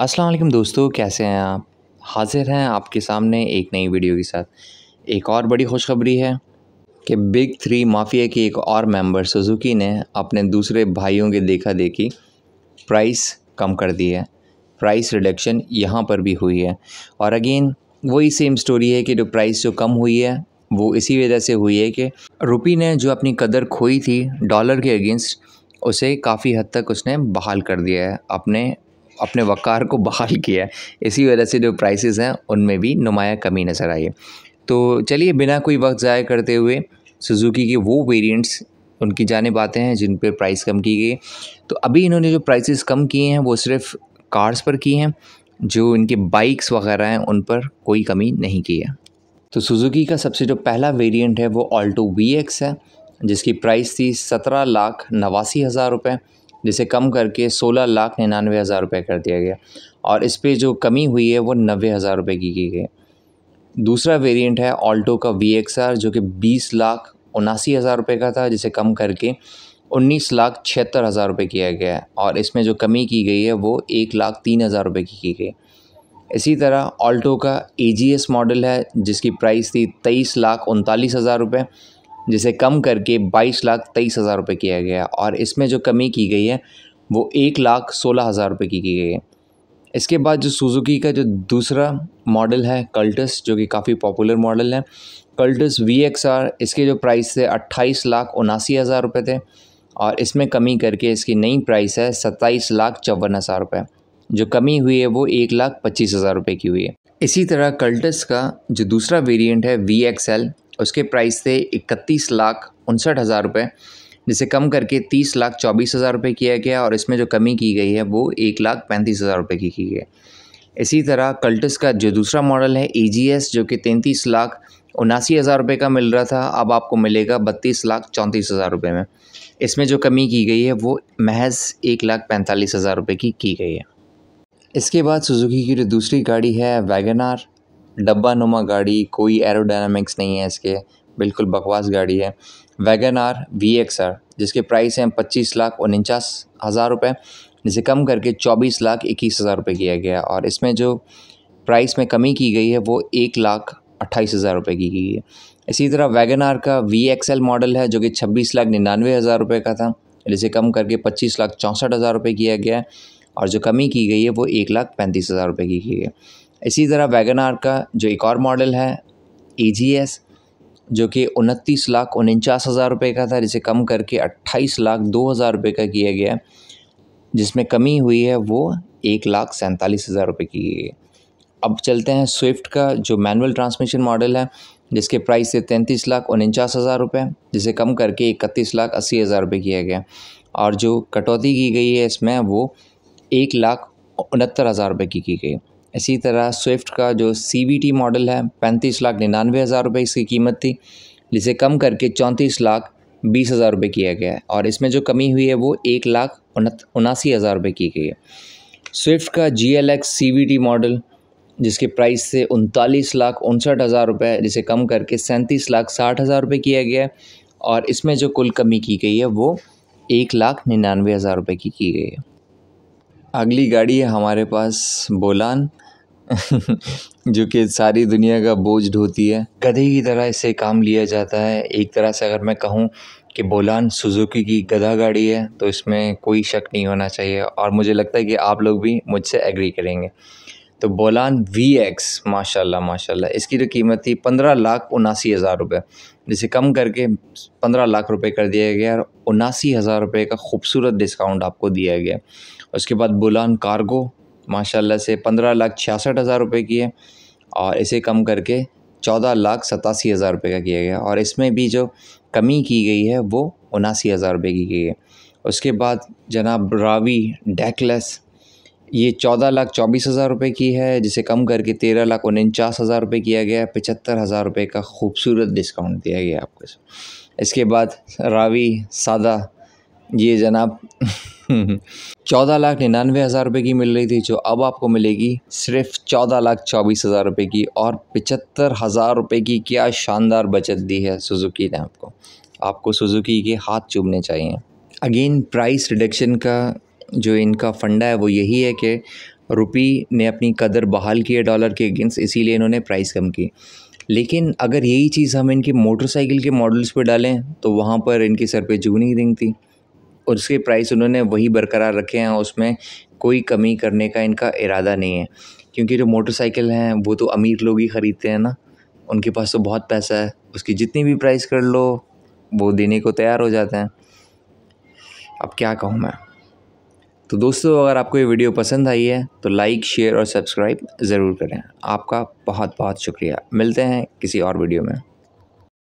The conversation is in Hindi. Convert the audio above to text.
अस्सलाम वालेकुम दोस्तों कैसे हैं आप हाज़िर हैं आपके सामने एक नई वीडियो के साथ एक और बड़ी खुशखबरी है कि बिग थ्री माफिया के एक और मेंबर सुजुकी ने अपने दूसरे भाइयों के देखा देखी प्राइस कम कर दी है प्राइस रिडक्शन यहाँ पर भी हुई है और अगेन वही सेम स्टोरी है कि जो प्राइस जो कम हुई है वो इसी वजह से हुई है कि रुपी ने जो अपनी कदर खोई थी डॉलर के अगेंस्ट उसे काफ़ी हद तक उसने बहाल कर दिया है अपने अपने वक़ार को बहाल किया है इसी वजह से जो प्राइसेस हैं उनमें भी नुमाया कमी नज़र आई है तो चलिए बिना कोई वक्त ज़ाय करते हुए सुजुकी के वो वेरिएंट्स उनकी जाने बातें हैं जिन पर प्राइस कम की गई तो अभी इन्होंने जो प्राइसेस कम किए हैं वो सिर्फ कार्स पर किए हैं जो इनके बाइक्स वगैरह हैं उन पर कोई कमी नहीं की है तो सुजुकी का सबसे जो पहला वेरियंट है वो ऑल्टो वी है जिसकी प्राइस थी सत्रह लाख नवासी हज़ार रुपये जिसे कम करके सोलह लाख निन्यानवे हज़ार रुपये कर दिया गया और इस पर जो कमी हुई है वो नबे हज़ार रुपये की की गई दूसरा वेरिएंट है ऑल्टो का वी एक्स आर जो कि बीस लाख उनासी हज़ार रुपये का था जिसे कम करके उन्नीस लाख छिहत्तर हज़ार रुपये किया गया है और इसमें जो कमी की गई है वो एक लाख तीन हज़ार रुपये की की गई इसी तरह ऑल्टो का ए जी एस मॉडल है जिसकी प्राइस थी तेईस लाख उनतालीस हज़ार रुपये जिसे कम करके बाईस लाख तेईस हज़ार रुपये किया गया और इसमें जो कमी की गई है वो एक लाख सोलह हज़ार रुपये की की गई है इसके बाद जो सुजुकी का जो दूसरा मॉडल है कल्टस जो कि काफ़ी पॉपुलर मॉडल है कल्टस वी एक्स आर इसके जो प्राइस थे अट्ठाईस लाख उनासी हज़ार रुपये थे और इसमें कमी करके इसकी नई प्राइस है सत्ताईस लाख चौवन हज़ार रुपये जो कमी हुई है वो एक लाख पच्चीस हज़ार रुपये की हुई है इसी तरह कल्टस का जो दूसरा वेरिएंट है वी एक्स एल उसके प्राइस थे इकतीस लाख उनसठ हज़ार रुपये जिसे कम करके तीस लाख चौबीस हज़ार रुपये किया गया और इसमें जो कमी की गई है वो एक लाख पैंतीस हज़ार रुपये की की गई इसी तरह कल्टस का जो दूसरा मॉडल है ए जो कि तैंतीस लाख उनासी हज़ार रुपये का मिल रहा था अब आपको मिलेगा बत्तीस लाख चौंतीस हज़ार रुपये में इसमें जो कमी की गई है वो महज एक लाख पैंतालीस हज़ार रुपये की की गई है इसके बाद सुजुकी की जो दूसरी गाड़ी है वैगन आर डब्बा नुमा गाड़ी कोई एरोडायनामिक्स नहीं है इसके बिल्कुल बकवास गाड़ी है Wagon R V X R जिसके प्राइस हैं पच्चीस लाख उनचास हज़ार रुपये जिसे कम करके चौबीस लाख इक्कीस हज़ार रुपये किया गया और इसमें जो प्राइस में कमी की गई है वो एक लाख अट्ठाईस हज़ार रुपये की गई है इसी तरह वैगन आर का वी एक्स एल मॉडल है जो कि छब्बीस लाख निन्यानवे हज़ार रुपये का था जिसे कम करके पच्चीस लाख चौंसठ हज़ार रुपये किया गया है और जो कमी की गई है वो एक लाख पैंतीस हज़ार रुपये की गई है इसी तरह वैगन आर का जो एक और मॉडल है ई जो कि उनतीस लाख उनचास हज़ार रुपये का था जिसे कम करके अट्ठाईस लाख दो हज़ार रुपये का किया गया जिसमें कमी हुई है वो एक लाख सैंतालीस हज़ार रुपये की गई है अब चलते हैं स्विफ्ट का जो मैनुअल ट्रांसमिशन मॉडल है जिसके प्राइस थे तैंतीस लाख उनचास हज़ार रुपये जिसे कम करके इकतीस लाख अस्सी हज़ार रुपये किया गया और जो कटौती की गई है इसमें वो एक लाख उनहत्तर हज़ार रुपये की की गई इसी तरह स्विफ्ट का जो सी मॉडल है पैंतीस लाख निन्यानवे हज़ार रुपये इसकी कीमत थी जिसे कम करके चौंतीस लाख बीस हज़ार रुपये किया गया है और इसमें जो कमी हुई है वो एक लाख उनासी हज़ार रुपये की गई है स्विफ्ट का G L X C V T model जिसके प्राइस से उनतालीस लाख उनसठ हज़ार रुपये जिसे कम करके सैंतीस लाख साठ हज़ार रुपये किया गया है और इसमें जो कुल कमी की गई है वो एक लाख निन्यानवे हज़ार रुपये की की गई है अगली गाड़ी है हमारे पास बोलान जो कि सारी दुनिया का बोझ ढोती है गधे की तरह इसे काम लिया जाता है एक तरह से अगर मैं कहूँ कि बोलान सुजुकी की गधा गाड़ी है तो इसमें कोई शक नहीं होना चाहिए और मुझे लगता है कि आप लोग भी मुझसे एग्री करेंगे तो बोलान वी एक्स माशाला माशा इसकी जो तो कीमत थी पंद्रह लाख उनासी हज़ार रुपये जिसे कम करके पंद्रह लाख रुपए कर दिया गया और उनासी हज़ार रुपये का खूबसूरत डिस्काउंट आपको दिया गया उसके बाद बुलान कार्गो माशाला से पंद्रह लाख छियासठ हज़ार रुपये की है और इसे कम करके चौदह लाख सतासी हज़ार रुपये का किया गया और इसमें भी जो कमी की गई है वो उनासी हज़ार रुपये की गई है उसके बाद जनाब रावी डेकलेस ये चौदह लाख चौबीस हज़ार रुपये की है जिसे कम करके तेरह लाख उनचास हज़ार रुपये किया गया है पचहत्तर हज़ार रुपये का खूबसूरत डिस्काउंट दिया गया आपको इसके बाद रावी सादा ये जनाब चौदह लाख निन्यानवे हज़ार रुपये की मिल रही थी जो अब आपको मिलेगी सिर्फ चौदह लाख चौबीस हज़ार रुपये की और पचहत्तर हज़ार रुपये की क्या शानदार बचत दी है सुजुकी ने आपको आपको सुजुकी के हाथ चूमने चाहिए अगेन प्राइस रिडक्शन का जो इनका फंडा है वो यही है कि रुपी ने अपनी कदर बहाल की है डॉलर के अगेंस्ट इसीलिए इन्होंने प्राइस कम की लेकिन अगर यही चीज़ हम इनकी मोटरसाइकिल के मॉडल्स पर डालें तो वहाँ पर इनके सर पर जूनी रिंग थी और उसके प्राइस उन्होंने वही बरकरार रखे हैं उसमें कोई कमी करने का इनका इरादा नहीं है क्योंकि जो मोटरसाइकिल हैं वो तो अमीर लोग ही ख़रीदते हैं ना उनके पास तो बहुत पैसा है उसकी जितनी भी प्राइस कर लो वो देने को तैयार हो जाते हैं अब क्या कहूँ मैं तो दोस्तों अगर आपको ये वीडियो पसंद आई है तो लाइक शेयर और सब्सक्राइब ज़रूर करें आपका बहुत बहुत शुक्रिया मिलते हैं किसी और वीडियो में